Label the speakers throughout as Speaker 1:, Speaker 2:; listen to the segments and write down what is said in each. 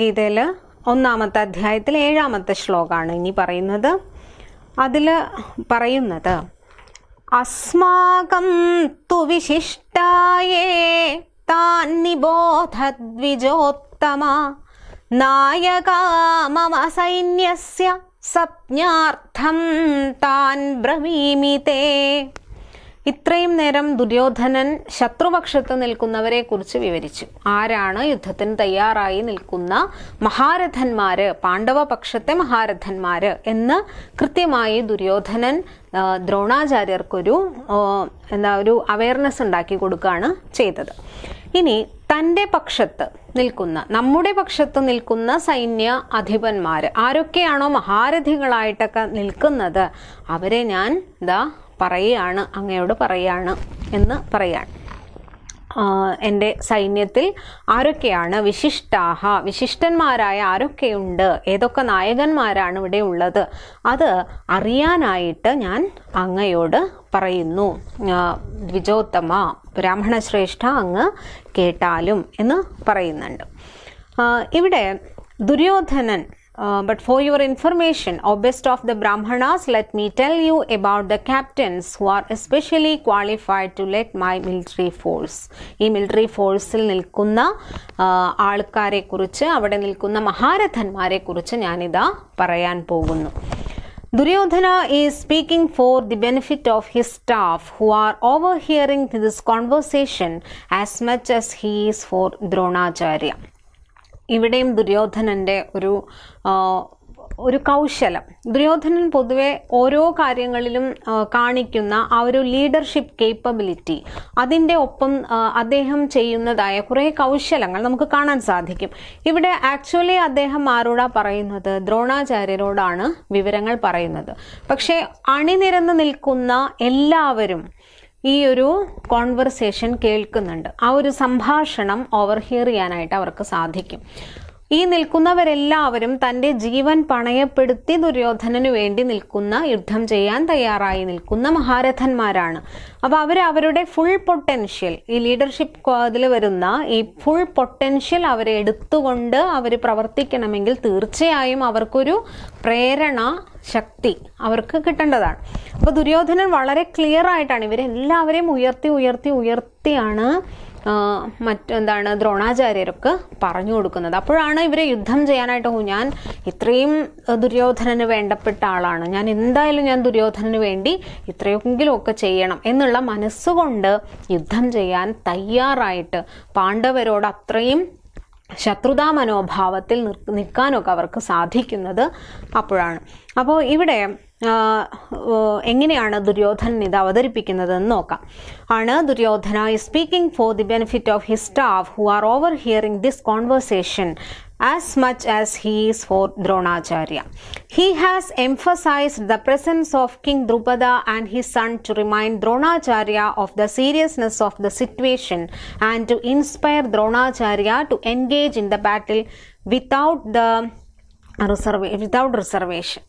Speaker 1: ഗീതയിലെ ഒന്നാമത്തെ അധ്യായത്തിലെ ഏഴാമത്തെ ശ്ലോകാണ് ഇനി പറയുന്നത് അതില് പറയുന്നു അസ്മാകം തുവിശിഷ്ടായേ താൻ നി ബോതദ്വിജോത്തമനായകമമസൈന്യസ്യ സപ്ഞാർത്ഥം താൻ 브മീमिते ഇത്രയും നേരം ദുര്യോധനൻ ശത്രുപക്ഷത്ത് നിൽക്കുന്നവരെ കുറിച്ച് വിവരിച്ചു ആരാണ് യുദ്ധത്തിന് തയ്യാറായി നിൽക്കുന്ന മഹാരഥന്മാര് പക്ഷത്തെ മഹാരഥന്മാര് എന്ന് കൃത്യമായി ദുര്യോധനൻ ദ്രോണാചാര്യർക്കൊരു എന്താ ഒരു അവയർനെസ് ഉണ്ടാക്കി കൊടുക്കുകയാണ് ചെയ്തത് ഇനി തൻ്റെ പക്ഷത്ത് നിൽക്കുന്ന നമ്മുടെ പക്ഷത്ത് നിൽക്കുന്ന സൈന്യ അധിപന്മാർ ആരൊക്കെയാണോ മഹാരഥികളായിട്ടൊക്കെ നിൽക്കുന്നത് അവരെ ഞാൻ എന്താ പറയുകയാണ് അങ്ങയോട് പറയുകയാണ് എന്ന് പറയാണ് എൻ്റെ സൈന്യത്തിൽ ആരൊക്കെയാണ് വിശിഷ്ടാഹ വിശിഷ്ടന്മാരായ ആരൊക്കെയുണ്ട് ഏതൊക്കെ നായകന്മാരാണ് ഇവിടെ ഉള്ളത് അത് അറിയാനായിട്ട് ഞാൻ അങ്ങയോട് പറയുന്നു ദ്വിജോത്തമ ബ്രാഹ്മണശ്രേഷ്ഠ അങ്ങ് കേട്ടാലും എന്ന് പറയുന്നുണ്ട് ഇവിടെ Duryodhanan Uh, but for your information or best of the Brahmanas, let me tell you about the captains who are especially qualified to lead my military force. ഈ മിലിറ്ററി ഫോഴ്സിൽ നിൽക്കുന്ന ആൾക്കാരെ കുറിച്ച് അവിടെ നിൽക്കുന്ന മഹാരഥന്മാരെ കുറിച്ച് ഞാനിതാ പറയാൻ പോകുന്നു Duryodhana is speaking for the benefit of his staff who are overhearing this conversation as much as he is for Dronacharya. ഇവിടെയും ദുര്യോധനൻ്റെ ഒരു ഒരു കൗശലം ദുര്യോധനൻ പൊതുവെ ഓരോ കാര്യങ്ങളിലും കാണിക്കുന്ന ആ ഒരു ലീഡർഷിപ്പ് കേപ്പബിലിറ്റി അതിൻ്റെ ഒപ്പം അദ്ദേഹം ചെയ്യുന്നതായ കുറേ കൗശലങ്ങൾ നമുക്ക് കാണാൻ സാധിക്കും ഇവിടെ ആക്ച്വലി അദ്ദേഹം ആരോടാ പറയുന്നത് ദ്രോണാചാര്യരോടാണ് വിവരങ്ങൾ പറയുന്നത് പക്ഷേ അണിനിരന്ന് നിൽക്കുന്ന എല്ലാവരും ഈ ഒരു കോൺവെർസേഷൻ കേൾക്കുന്നുണ്ട് ആ ഒരു സംഭാഷണം ഓവർഹിയർ ചെയ്യാനായിട്ട് അവർക്ക് സാധിക്കും ഈ നിൽക്കുന്നവരെല്ലാവരും തന്റെ ജീവൻ പണയപ്പെടുത്തി ദുര്യോധനു വേണ്ടി നിൽക്കുന്ന യുദ്ധം ചെയ്യാൻ തയ്യാറായി നിൽക്കുന്ന മഹാരഥന്മാരാണ് അപ്പോൾ അവർ അവരുടെ ഫുൾ പൊട്ടൻഷ്യൽ ഈ ലീഡർഷിപ്പ് അതിൽ വരുന്ന ഈ ഫുൾ പൊട്ടൻഷ്യൽ അവരെ എടുത്തുകൊണ്ട് അവർ പ്രവർത്തിക്കണമെങ്കിൽ തീർച്ചയായും അവർക്കൊരു പ്രേരണ ശക്തി അവർക്ക് കിട്ടേണ്ടതാണ് അപ്പോൾ ദുര്യോധനൻ വളരെ ക്ലിയർ ആയിട്ടാണ് ഇവരെല്ലാവരെയും ഉയർത്തി ഉയർത്തി ഉയർത്തിയാണ് മറ്റെന്താണ് ദ്രോണാചാര്യർക്ക് പറഞ്ഞു കൊടുക്കുന്നത് അപ്പോഴാണ് ഇവരെ യുദ്ധം ചെയ്യാനായിട്ട് ഞാൻ ഇത്രയും ദുര്യോധനന് വേണ്ടപ്പെട്ട ആളാണ് ഞാൻ എന്തായാലും ഞാൻ ദുര്യോധനന് വേണ്ടി ഇത്രയെങ്കിലും ഒക്കെ ചെയ്യണം എന്നുള്ള മനസ്സുകൊണ്ട് യുദ്ധം ചെയ്യാൻ തയ്യാറായിട്ട് പാണ്ഡവരോട് അത്രയും ശത്രുതാ മനോഭാവത്തിൽ നിൽക്കാനൊക്കെ അവർക്ക് സാധിക്കുന്നത് അപ്പോഴാണ് അപ്പോൾ ഇവിടെ എങ്ങനെയാണ് ദുര്യോധനൻ ഇത് എന്ന് നോക്കാം ആണ് Duryodhana speaking for the benefit of his staff who are overhearing this conversation as much as he is for Dronacharya. He has emphasized the presence of King Drupada and his son to remind Dronacharya of the seriousness of the situation and to inspire Dronacharya to engage in the battle without the reserva- without reservation.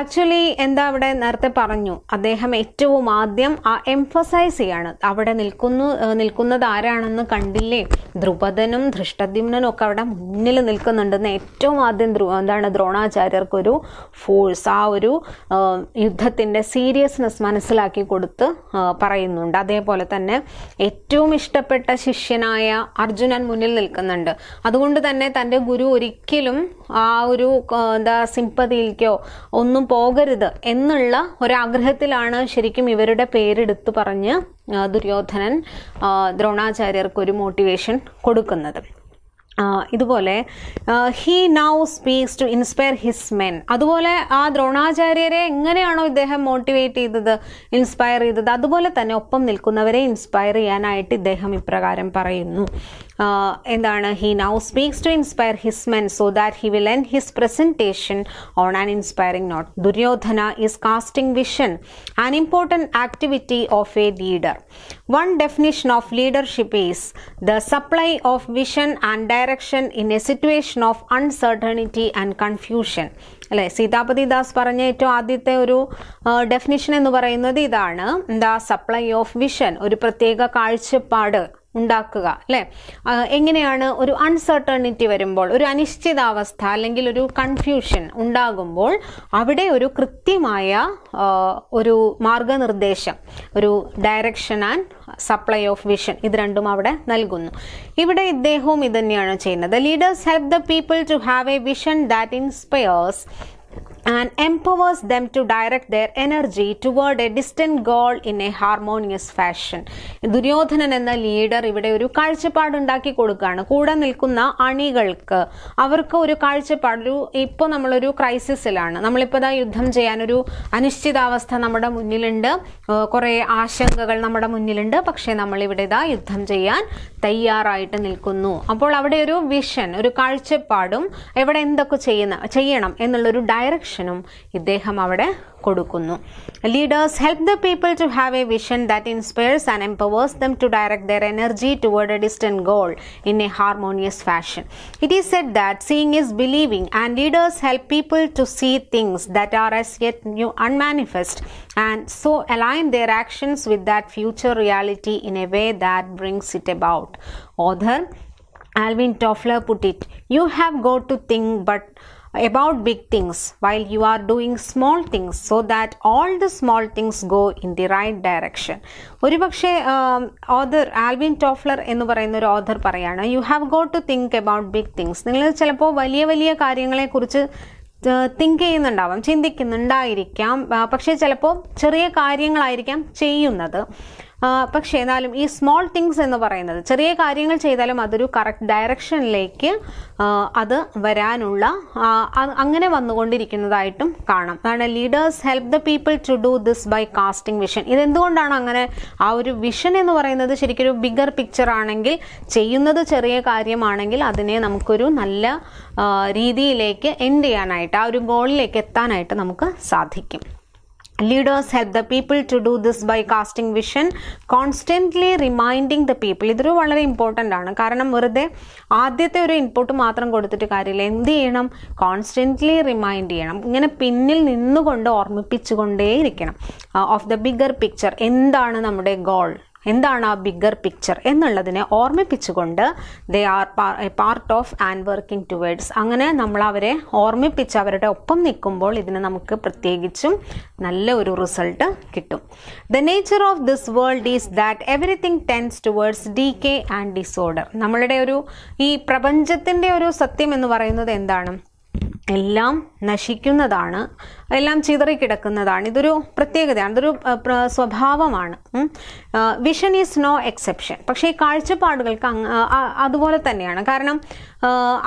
Speaker 1: Actually എന്താ അവിടെ നേരത്തെ പറഞ്ഞു അദ്ദേഹം ഏറ്റവും ആദ്യം ആ emphasise ചെയ്യാണ് അവിടെ നിൽക്കുന്നു നിൽക്കുന്നത് ആരാണെന്ന് കണ്ടില്ലേ ദ്രുപദനും ധൃഷ്ടദ്യുമ്നും ഒക്കെ അവിടെ മുന്നിൽ നിൽക്കുന്നുണ്ടെന്ന് ഏറ്റവും ആദ്യം ധ്രു എന്താണ് ദ്രോണാചാര്യർക്കൊരു ഫോഴ്സ് ആ ഒരു യുദ്ധത്തിൻ്റെ സീരിയസ്നെസ് മനസ്സിലാക്കി കൊടുത്ത് പറയുന്നുണ്ട് അതേപോലെ തന്നെ ഏറ്റവും ഇഷ്ടപ്പെട്ട ശിഷ്യനായ അർജുനൻ മുന്നിൽ നിൽക്കുന്നുണ്ട് അതുകൊണ്ട് തന്നെ തൻ്റെ ഗുരു ഒരിക്കലും ആ ഒരു എന്താ സിംപതിയിലേക്കോ ഒന്നും ഒന്നും പോകരുത് എന്നുള്ള ഒരാഗ്രഹത്തിലാണ് ശരിക്കും ഇവരുടെ പേരെടുത്തു പറഞ്ഞ് ദുര്യോധനൻ ദ്രോണാചാര്യർക്ക് ഒരു മോട്ടിവേഷൻ കൊടുക്കുന്നത് ഇതുപോലെ he now speaks to inspire his men അതുപോലെ ആ ദ്രോണാചാര്യരെ എങ്ങനെയാണോ ഇദ്ദേഹം മോട്ടിവേറ്റ് ചെയ്തത് ഇൻസ്പയർ ചെയ്തത് അതുപോലെ തന്നെ ഒപ്പം നിൽക്കുന്നവരെ ഇൻസ്പയർ ചെയ്യാനായിട്ട് ഇദ്ദേഹം ഇപ്രകാരം പറയുന്നു എന്താണ് he now speaks to inspire his men so that he will end his presentation on an inspiring note Duryodhana is casting vision an important activity of a leader one definition of leadership is the supply of vision and direction in a situation of uncertainty and confusion അല്ലെ സീതാപതി ദാസ് പറഞ്ഞ ഏറ്റവും ആദ്യത്തെ ഒരു definition എന്ന് പറയുന്നത് ഇതാണ് the supply of vision ഒരു പ്രത്യേക കാഴ്ചപ്പാട് ഉണ്ടാക്കുക അല്ലെ എങ്ങനെയാണ് ഒരു അൺസർട്ടണിറ്റി വരുമ്പോൾ ഒരു അനിശ്ചിതാവസ്ഥ അല്ലെങ്കിൽ ഒരു കൺഫ്യൂഷൻ ഉണ്ടാകുമ്പോൾ അവിടെ ഒരു കൃത്യമായ ഒരു മാർഗനിർദ്ദേശം ഒരു direction and supply of vision ഇത് രണ്ടും അവിടെ നൽകുന്നു ഇവിടെ ഇദ്ദേഹവും ഇത് തന്നെയാണ് ചെയ്യുന്നത് leaders help the people to have a vision that inspires and empowers them to direct their energy toward a distant goal in a harmonious fashion. Duryodhanan എന്ന ലീഡർ ഇവിടെ ഒരു കാഴ്ചപ്പാടുണ്ടാക്കി കൊടുക്കുകയാണ് കൂടെ നിൽക്കുന്ന അണികൾക്ക് അവർക്ക് ഒരു കാഴ്ചപ്പാട് ഒരു ഇപ്പോൾ നമ്മളൊരു ക്രൈസിസിലാണ് നമ്മളിപ്പോൾ ഇതാ യുദ്ധം ചെയ്യാനൊരു അനിശ്ചിതാവസ്ഥ നമ്മുടെ മുന്നിലുണ്ട് കുറേ ആശങ്കകൾ നമ്മുടെ മുന്നിലുണ്ട് പക്ഷേ നമ്മളിവിടെ ഇതാ യുദ്ധം ചെയ്യാൻ തയ്യാറായിട്ട് നിൽക്കുന്നു അപ്പോൾ അവിടെ ഒരു വിഷൻ ഒരു കാഴ്ചപ്പാടും എവിടെ എന്തൊക്കെ ചെയ്യുന്ന ചെയ്യണം എന്നുള്ളൊരു ഡയറക്ഷനും ഇദ്ദേഹം അവിടെ കൊടുക്കുന്നു leaders help the people to have a vision that inspires and empowers them to direct their energy toward a distant goal in a harmonious fashion it is set that seeing is believing and leaders help people to see things that are as yet new unmanifest and so align their actions with that future reality in a way that brings it about. Author Alvin Toffler put it You have got to think, but about big things while you are doing small things so that all the small things go in the right direction ഒരുപക്ഷെ author Alvin Toffler എന്ന് പറയുന്ന ഒരു author പറയാണ് you have got to think about big things നിങ്ങൾ ചിലപ്പോൾ വലിയ വലിയ കാര്യങ്ങളെക്കുറിച്ച് തിങ്ക് ചെയ്യുന്നുണ്ടാവാം ചിന്തിക്കുന്നുണ്ടായിരിക്കാം പക്ഷേ ചിലപ്പോൾ ചെറിയ കാര്യങ്ങളായിരിക്കാം ചെയ്യുന്നത് പക്ഷേ എന്നാലും ഈ സ്മോൾ തിങ്സ് എന്ന് പറയുന്നത് ചെറിയ കാര്യങ്ങൾ ചെയ്താലും അതൊരു കറക്റ്റ് ഡയറക്ഷനിലേക്ക് അത് വരാനുള്ള അങ്ങനെ വന്നുകൊണ്ടിരിക്കുന്നതായിട്ടും കാണാം അതാണ് leaders help the people to do this by casting vision ഇതെന്തുകൊണ്ടാണ് അങ്ങനെ ആ ഒരു വിഷൻ എന്ന് പറയുന്നത് ശരിക്കൊരു ബിഗർ പിക്ചർ ആണെങ്കിൽ ചെയ്യുന്നത് ചെറിയ കാര്യമാണെങ്കിൽ അതിനെ നമുക്കൊരു നല്ല രീതിയിലേക്ക് എൻഡ് ചെയ്യാനായിട്ട് ആ ഒരു ഗോളിലേക്ക് എത്താനായിട്ട് നമുക്ക് സാധിക്കും leaders help the people to do this by casting vision constantly reminding the people ഇതൊരു വളരെ ഇമ്പോർട്ടൻ്റ് ആണ് കാരണം വെറുതെ ആദ്യത്തെ ഒരു ഇൻപുട്ട് മാത്രം കൊടുത്തിട്ട് കാര്യമില്ല എന്ത് ചെയ്യണം കോൺസ്റ്റൻ്റ്ലി റിമൈൻഡ് ചെയ്യണം ഇങ്ങനെ പിന്നിൽ നിന്നുകൊണ്ട് ഓർമ്മിപ്പിച്ചുകൊണ്ടേയിരിക്കണം ഓഫ് ദ ബിഗർ പിക്ചർ എന്താണ് നമ്മുടെ ഗോൾ എന്താണ് ആ ബിഗ്ഗർ പിക്ചർ എന്നുള്ളതിനെ ഓർമ്മിപ്പിച്ചുകൊണ്ട് they are part of and working towards അങ്ങനെ നമ്മൾ അവരെ ഓർമ്മിപ്പിച്ച് അവരുടെ ഒപ്പം നിൽക്കുമ്പോൾ ഇതിന് നമുക്ക് പ്രത്യേകിച്ചും നല്ല ഒരു റിസൾട്ട് കിട്ടും the nature of this world is that everything tends towards decay and disorder നമ്മളുടെ ഒരു ഈ പ്രപഞ്ചത്തിൻ്റെ ഒരു സത്യം എന്ന് പറയുന്നത് എന്താണ് എല്ലാം നശിക്കുന്നതാണ് എല്ലാം ചിതറിക്കിടക്കുന്നതാണ് ഇതൊരു പ്രത്യേകതയാണ് ഇതൊരു സ്വഭാവമാണ് വിഷൻ ഈസ് നോ എക്സെപ്ഷൻ പക്ഷേ ഈ കാഴ്ചപ്പാടുകൾക്ക് അതുപോലെ തന്നെയാണ് കാരണം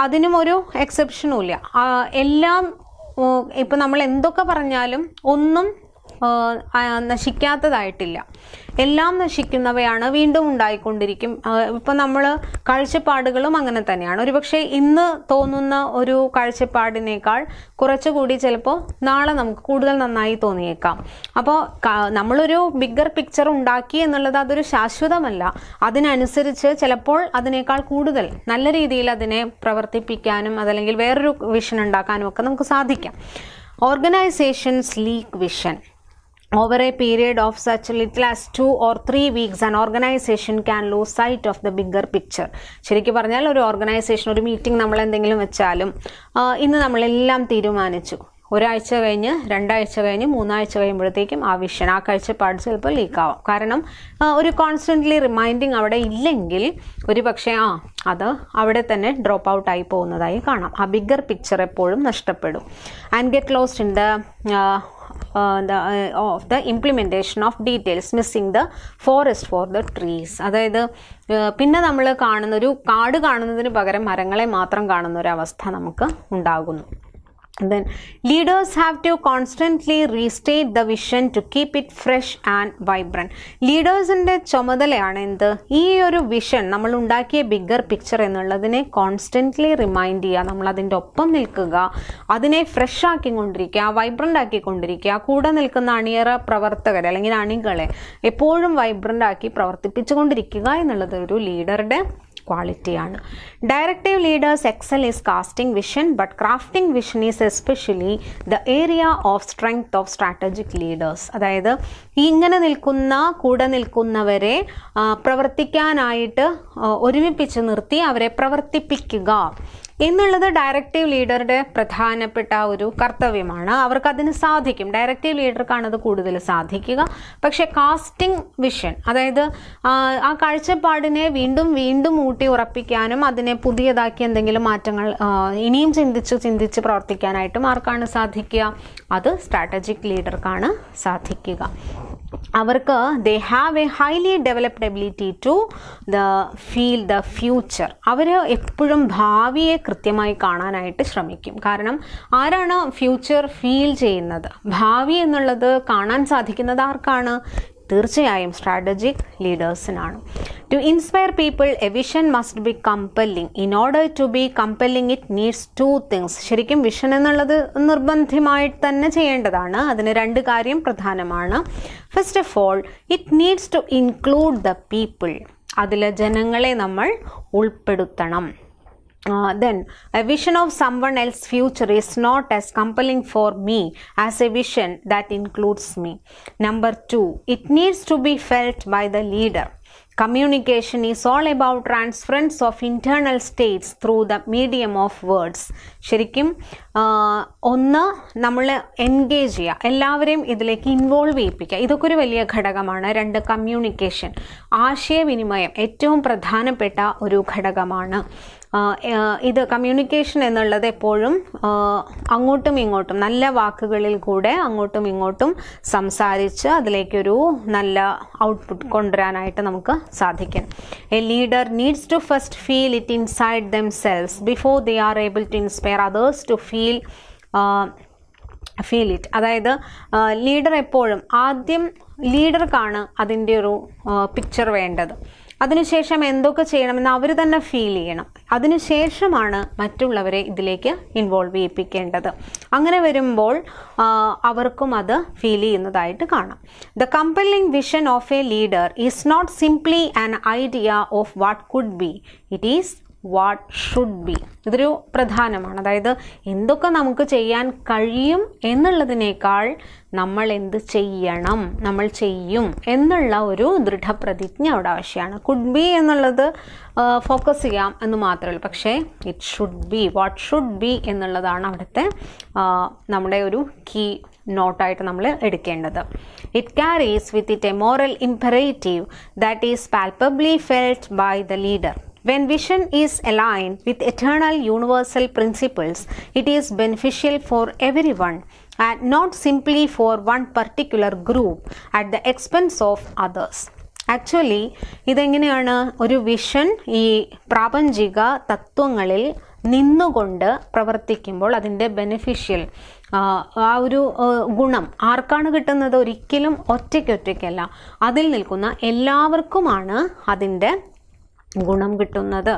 Speaker 1: അതിനും ഒരു എക്സെപ്ഷനും ഇല്ല എല്ലാം ഇപ്പം നമ്മൾ എന്തൊക്കെ പറഞ്ഞാലും ഒന്നും നശിക്കാത്തതായിട്ടില്ല എല്ലാം നശിക്കുന്നവയാണ് വീണ്ടും ഉണ്ടായിക്കൊണ്ടിരിക്കും ഇപ്പം നമ്മൾ കാഴ്ചപ്പാടുകളും അങ്ങനെ തന്നെയാണ് ഒരുപക്ഷെ ഇന്ന് തോന്നുന്ന ഒരു കാഴ്ചപ്പാടിനേക്കാൾ കുറച്ചുകൂടി ചിലപ്പോൾ നാളെ നമുക്ക് കൂടുതൽ നന്നായി തോന്നിയേക്കാം അപ്പോൾ നമ്മളൊരു ബിഗ്ഗർ പിക്ചർ ഉണ്ടാക്കി എന്നുള്ളത് അതൊരു ശാശ്വതമല്ല അതിനനുസരിച്ച് ചിലപ്പോൾ അതിനേക്കാൾ കൂടുതൽ നല്ല രീതിയിൽ അതിനെ പ്രവർത്തിപ്പിക്കാനും അതല്ലെങ്കിൽ വേറൊരു വിഷൻ ഉണ്ടാക്കാനും ഒക്കെ നമുക്ക് സാധിക്കാം organisations leak vision over a period of such little as two or three weeks an organization can lose sight of the bigger picture ശരിക്കും പറഞ്ഞാൽ ഒരു ഓർഗനൈസേഷൻ ഒരു മീറ്റിംഗ് നമ്മൾ എന്തെങ്കിലും വെച്ചാലും ഇന്ന് നമ്മളെല്ലാം തീരുമാനിച്ചു ഒരാഴ്ച കഴിഞ്ഞ് രണ്ടാഴ്ച കഴിഞ്ഞ് മൂന്നാഴ്ച കഴിയുമ്പോഴത്തേക്കും ആ വിഷൻ ആ കാഴ്ചപ്പാട് ചിലപ്പോൾ ലീക്കാവാം കാരണം ഒരു കോൺസ്റ്റൻ്റ്ലി റിമൈൻഡിങ് അവിടെ ഇല്ലെങ്കിൽ ഒരു പക്ഷേ ആ അത് അവിടെ തന്നെ ഡ്രോപ്പ് ഔട്ട് ആയി പോകുന്നതായി കാണാം ആ ബിഗ്ഗർ പിക്ചർ എപ്പോഴും നഷ്ടപ്പെടും and get lost in the the of the implementation of details missing the forest for the trees അതായത് uh, പിന്നെ നമ്മൾ കാണുന്നൊരു കാട് കാണുന്നതിന് പകരം മരങ്ങളെ മാത്രം കാണുന്ന ഒരു അവസ്ഥ നമുക്ക് ഉണ്ടാകുന്നു then leaders have to constantly restate the vision to keep it fresh and vibrant ലീഡേഴ്സിൻ്റെ ചുമതലയാണ് എന്ത് ഈ ഒരു വിഷൻ നമ്മൾ ഉണ്ടാക്കിയ ബിഗ്ഗർ പിക്ചർ എന്നുള്ളതിനെ കോൺസ്റ്റൻ്റ്ലി റിമൈൻഡ് ചെയ്യുക നമ്മൾ അതിൻ്റെ ഒപ്പം നിൽക്കുക അതിനെ ഫ്രഷ് ആക്കിക്കൊണ്ടിരിക്കുക വൈബ്രൻ്റ് ആക്കിക്കൊണ്ടിരിക്കുക കൂടെ നിൽക്കുന്ന അണിയറ പ്രവർത്തകരെ അല്ലെങ്കിൽ അണികളെ എപ്പോഴും വൈബ്രൻ്റ് ആക്കി പ്രവർത്തിപ്പിച്ചുകൊണ്ടിരിക്കുക എന്നുള്ളത് ഒരു ലീഡറുടെ ക്വാളിറ്റിയാണ് directive leaders excel is casting vision but crafting vision is especially the area of strength of strategic leaders അതായത് ഇങ്ങനെ നിൽക്കുന്ന കൂടെ നിൽക്കുന്നവരെ പ്രവർത്തിക്കാനായിട്ട് ഒരുമിപ്പിച്ച് നിർത്തി അവരെ പ്രവർത്തിപ്പിക്കുക എന്നുള്ളത് ഡയറക്റ്റീവ് ലീഡറുടെ പ്രധാനപ്പെട്ട ഒരു കർത്തവ്യമാണ് അവർക്ക് അതിന് സാധിക്കും ഡയറക്റ്റീവ് ലീഡർക്കാണ് അത് കൂടുതൽ സാധിക്കുക പക്ഷേ കാസ്റ്റിംഗ് വിഷൻ അതായത് ആ കാഴ്ചപ്പാടിനെ വീണ്ടും വീണ്ടും ഊട്ടി ഉറപ്പിക്കാനും അതിനെ പുതിയതാക്കി എന്തെങ്കിലും മാറ്റങ്ങൾ ഇനിയും ചിന്തിച്ച് ചിന്തിച്ച് പ്രവർത്തിക്കാനായിട്ടും ആർക്കാണ് സാധിക്കുക അത് സ്ട്രാറ്റജിക് ലീഡർക്കാണ് സാധിക്കുക അവർക്ക് they have a highly developed ability to the feel the future അവർ എപ്പോഴും ഭാവിയെ കൃത്യമായി കാണാനായിട്ട് ശ്രമിക്കും കാരണം ആരാണ് ഫ്യൂച്ചർ ഫീൽ ചെയ്യുന്നത് ഭാവി എന്നുള്ളത് കാണാൻ സാധിക്കുന്നത് ആർക്കാണ് തീർച്ചയായും സ്ട്രാറ്റജിക് ലീഡേഴ്സിനാണ് to inspire people a vision must be compelling in order to be compelling it needs to things ശരിക്കും വിഷൻ എന്നുള്ളത് നിർബന്ധമായിട്ട് തന്നെ ചെയ്യേണ്ടതാണ് അതിന് രണ്ട് കാര്യം പ്രധാനമാണ് first of all it needs to include the people അതിലെ ജനങ്ങളെ നമ്മൾ ഉൾപ്പെടുത്തണം Uh, then a vision of someone else future is not as compelling for me as a vision that includes me. Number two, it needs to be felt by the leader. Communication is all about transference of internal states through the medium of words words ശരിക്കും engage cheya engage idilekku involve ഇതിലേക്ക് involve oru valiya ഒരു rendu communication aashaya vinimayam ആശയവിനിമയം pradhana petta oru ഘടകമാണ് ഇത് communication എന്നുള്ളത് എപ്പോഴും അങ്ങോട്ടും ഇങ്ങോട്ടും നല്ല വാക്കുകളിൽ കൂടെ അങ്ങോട്ടും ഇങ്ങോട്ടും സംസാരിച്ച് അതിലേക്കൊരു നല്ല ഔട്ട്പുട്ട് കൊണ്ടുവരാനായിട്ട് നമുക്ക് സാധിക്കും a leader needs to first feel it inside themselves before they are able to inspire others to feel feel it അതായത് ലീഡർ എപ്പോഴും ആദ്യം ലീഡർക്കാണ് അതിൻ്റെ ഒരു പിക്ചർ വേണ്ടത് അതിനുശേഷം എന്തൊക്കെ ചെയ്യണമെന്ന് അവർ തന്നെ ഫീൽ ചെയ്യണം അതിനുശേഷമാണ് മറ്റുള്ളവരെ ഇതിലേക്ക് ഇൻവോൾവ് ചെയ്യിപ്പിക്കേണ്ടത് അങ്ങനെ വരുമ്പോൾ അവർക്കും അത് ഫീൽ ചെയ്യുന്നതായിട്ട് കാണാം the compelling vision of a leader is not simply an idea of what could be it is what should be ഇതൊരു പ്രധാനമാണ് അതായത് എന്തൊക്കെ നമുക്ക് ചെയ്യാൻ കഴിയും എന്നുള്ളതിനേക്കാൾ നമ്മൾ എന്ത് ചെയ്യണം നമ്മൾ ചെയ്യും എന്നുള്ള ഒരു ദൃഢപ്രതിജ്ഞ അവിടെ ആവശ്യമാണ് കുഡ് ബി എന്നുള്ളത് ഫോക്കസ് ചെയ്യാം എന്ന് മാത്രമേ ഉള്ളൂ പക്ഷേ it should be what should be എന്നുള്ളതാണ് അവിടുത്തെ നമ്മുടെ ഒരു കീ നോട്ടായിട്ട് നമ്മൾ എടുക്കേണ്ടത് it carries with it a moral imperative that is palpably felt by the leader When vision is aligned with eternal universal principles, it is beneficial for everyone and not simply for one particular group at the expense of others. Actually, actually ഇതെങ്ങനെയാണ് ഒരു vision ഈ പ്രാപഞ്ചിക തത്വങ്ങളിൽ നിന്നുകൊണ്ട് പ്രവർത്തിക്കുമ്പോൾ അതിൻ്റെ beneficial ആ ഒരു ഗുണം ആർക്കാണ് കിട്ടുന്നത് ഒരിക്കലും ഒറ്റയ്ക്കൊറ്റയ്ക്കല്ല അതിൽ നിൽക്കുന്ന എല്ലാവർക്കുമാണ് അതിൻ്റെ ഗുണം കിട്ടുന്നത്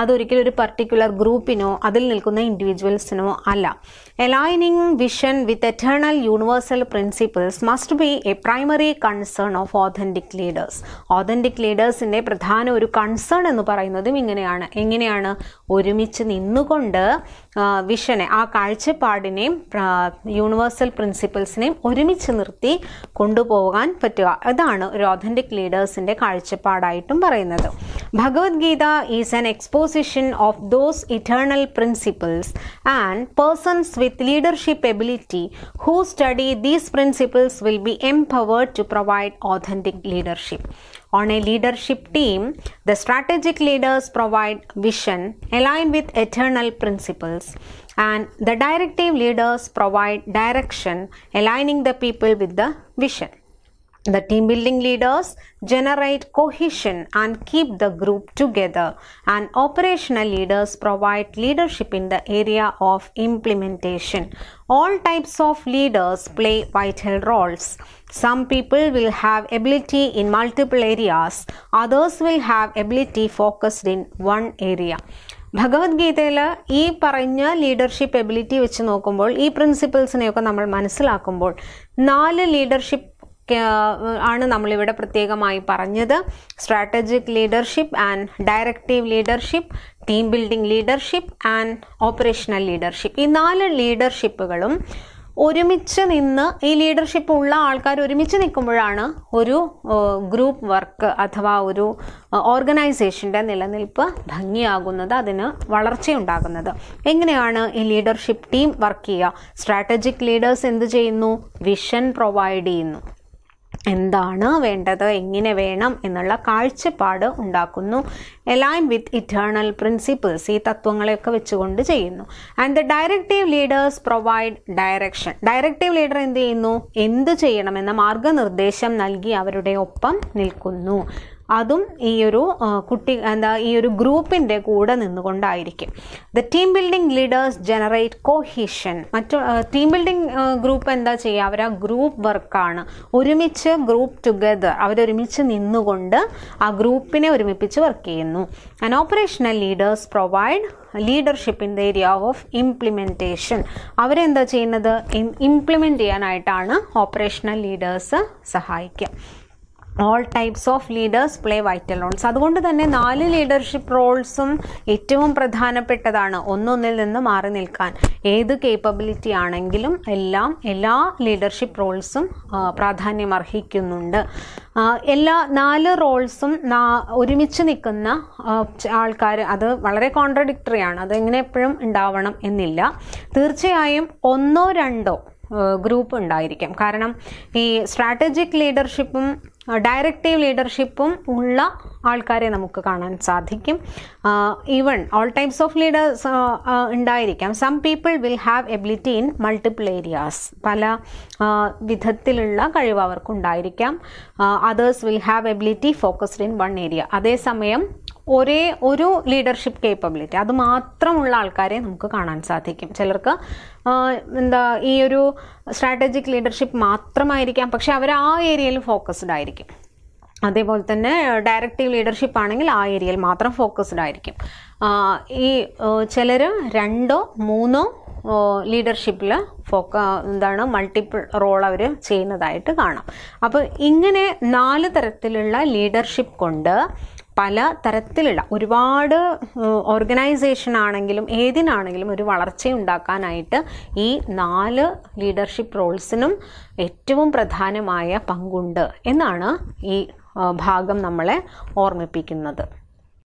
Speaker 1: അതൊരിക്കലും ഒരു പർട്ടിക്കുലർ ഗ്രൂപ്പിനോ അതിൽ നിൽക്കുന്ന ഇൻഡിവിജ്വൽസിനോ അല്ല aligning vision with eternal universal principles must be a primary concern of authentic leaders authentic ലീഡേഴ്സിൻ്റെ പ്രധാന ഒരു കൺസേൺ എന്ന് പറയുന്നതും ഇങ്ങനെയാണ് എങ്ങനെയാണ് ഒരുമിച്ച് നിന്നുകൊണ്ട് വിഷനെ ആ കാഴ്ചപ്പാടിനെയും യൂണിവേഴ്സൽ പ്രിൻസിപ്പിൾസിനെയും ഒരുമിച്ച് നിർത്തി കൊണ്ടുപോകാൻ പറ്റുക അതാണ് ഒരു ഒതൻറ്റിക് ലീഡേഴ്സിൻ്റെ കാഴ്ചപ്പാടായിട്ടും പറയുന്നത് Bhagavad Gita is an exposition of those eternal principles and persons with leadership ability who study these principles will be empowered to provide authentic leadership On a leadership team, the strategic leaders provide vision aligned with eternal principles, and the directive leaders provide direction aligning the people with the vision. The team building leaders generate cohesion and keep the group together, and operational leaders provide leadership in the area of implementation. All types of leaders play vital roles. Some people will have ability in multiple areas, others will have ability focused in one area. ഭഗവത്ഗീതയിൽ ഈ പറഞ്ഞ leadership ability വെച്ച് നോക്കുമ്പോൾ ഈ പ്രിൻസിപ്പിൾസിനെയൊക്കെ നമ്മൾ മനസ്സിലാക്കുമ്പോൾ നാല് leadership ആണ് നമ്മളിവിടെ പ്രത്യേകമായി പറഞ്ഞത് strategic leadership and directive leadership team building leadership and operational leadership ഈ നാല് ലീഡർഷിപ്പുകളും ഒരുമിച്ച് നിന്ന് ഈ ലീഡർഷിപ്പ് ഉള്ള ആൾക്കാർ ഒരുമിച്ച് നിൽക്കുമ്പോഴാണ് ഒരു ഗ്രൂപ്പ് വർക്ക് അഥവാ ഒരു ഓർഗനൈസേഷൻ്റെ നിലനിൽപ്പ് ഭംഗിയാകുന്നത് അതിന് വളർച്ചയുണ്ടാകുന്നത് എങ്ങനെയാണ് ഈ ലീഡർഷിപ്പ് ടീം വർക്ക് ചെയ്യുക സ്ട്രാറ്റജിക് ലീഡേഴ്സ് എന്ത് ചെയ്യുന്നു വിഷൻ പ്രൊവൈഡ് ചെയ്യുന്നു എന്താണ് വേണ്ടത് എങ്ങനെ വേണം എന്നുള്ള കാഴ്ചപ്പാട് ഉണ്ടാക്കുന്നു എലൈൻ വിത്ത് ഇറ്റേണൽ പ്രിൻസിപ്പിൾസ് ഈ തത്വങ്ങളെയൊക്കെ വെച്ചുകൊണ്ട് ചെയ്യുന്നു and the directive leaders provide direction directive leader എന്ത് ചെയ്യുന്നു എന്ത് ചെയ്യണമെന്ന മാർഗനിർദ്ദേശം നൽകി അവരുടെ ഒപ്പം നിൽക്കുന്നു അതും ഈ ഒരു കുട്ടി എന്താ ഈ ഒരു ഗ്രൂപ്പിൻ്റെ കൂടെ നിന്നുകൊണ്ടായിരിക്കും the team building leaders generate cohesion മറ്റു ടീം ബിൽഡിംഗ് ഗ്രൂപ്പ് എന്താ ചെയ്യുക അവർ ആ ഗ്രൂപ്പ് വർക്കാണ് ഒരുമിച്ച് ഗ്രൂപ്പ് ടുഗദർ അവരൊരുമിച്ച് നിന്നുകൊണ്ട് ആ ഗ്രൂപ്പിനെ ഒരുമിപ്പിച്ച് വർക്ക് ചെയ്യുന്നു and operational leaders provide leadership in the area of implementation അവരെന്താ ചെയ്യുന്നത് ഇംപ്ലിമെൻറ്റ് ചെയ്യാനായിട്ടാണ് ഓപ്പറേഷണൽ ലീഡേഴ്സ് സഹായിക്കുക all types of leaders play vital roles അതുകൊണ്ട് തന്നെ നാല് ലീഡർഷിപ്പ് റോൾസും ഏറ്റവും പ്രധാനപ്പെട്ടതാണ് ഒന്നൊന്നിൽ നിന്ന് മാറി നിൽക്കാൻ ഏത് കേപ്പബിലിറ്റി ആണെങ്കിലും എല്ലാം എല്ലാ ലീഡർഷിപ്പ് റോൾസും പ്രാധാന്യം അർഹിക്കുന്നുണ്ട് എല്ലാ നാല് റോൾസും ഒരുമിച്ച് നിൽക്കുന്ന ആൾക്കാർ അത് വളരെ കോൺട്രഡിക്ടറി ആണ് അതെങ്ങനെ എപ്പോഴും ഉണ്ടാവണം എന്നില്ല തീർച്ചയായും ഒന്നോ രണ്ടോ ഗ്രൂപ്പ് ഉണ്ടായിരിക്കും കാരണം ഈ സ്ട്രാറ്റജിക് ലീഡർഷിപ്പും ഡയറക്റ്റീവ് ലീഡർഷിപ്പും ഉള്ള ആൾക്കാരെ നമുക്ക് കാണാൻ സാധിക്കും even all types of leaders ഉണ്ടായിരിക്കാം some people will have ability in multiple areas പല വിധത്തിലുള്ള കഴിവ് അവർക്കുണ്ടായിരിക്കാം others will have ability focused in one area അതേസമയം ഒരേ ഒരു ലീഡർഷിപ്പ് കേപ്പബിലിറ്റി അത് മാത്രമുള്ള ആൾക്കാരെ നമുക്ക് കാണാൻ സാധിക്കും ചിലർക്ക് എന്താ ഈ ഒരു സ്ട്രാറ്റജിക് ലീഡർഷിപ്പ് മാത്രമായിരിക്കാം പക്ഷെ അവർ ആ ഏരിയയിൽ ഫോക്കസ്ഡ് ആയിരിക്കും അതേപോലെ തന്നെ ഡയറക്റ്റീവ് ലീഡർഷിപ്പ് ആണെങ്കിൽ ആ ഏരിയയിൽ മാത്രം ഫോക്കസ്ഡ് ആയിരിക്കും ഈ ചിലർ രണ്ടോ മൂന്നോ ലീഡർഷിപ്പിൽ ഫോക്ക എന്താണ് മൾട്ടിപ്പിൾ റോൾ അവർ ചെയ്യുന്നതായിട്ട് കാണാം അപ്പോൾ ഇങ്ങനെ നാല് തരത്തിലുള്ള ലീഡർഷിപ്പ് കൊണ്ട് പല തരത്തിലുള്ള ഒരുപാട് ഓർഗനൈസേഷൻ ആണെങ്കിലും ഏതിനാണെങ്കിലും ഒരു ഉണ്ടാക്കാനായിട്ട് ഈ നാല് ലീഡർഷിപ്പ് റോൾസിനും ഏറ്റവും പ്രധാനമായ പങ്കുണ്ട് എന്നാണ് ഈ ഭാഗം നമ്മളെ ഓർമ്മിപ്പിക്കുന്നത്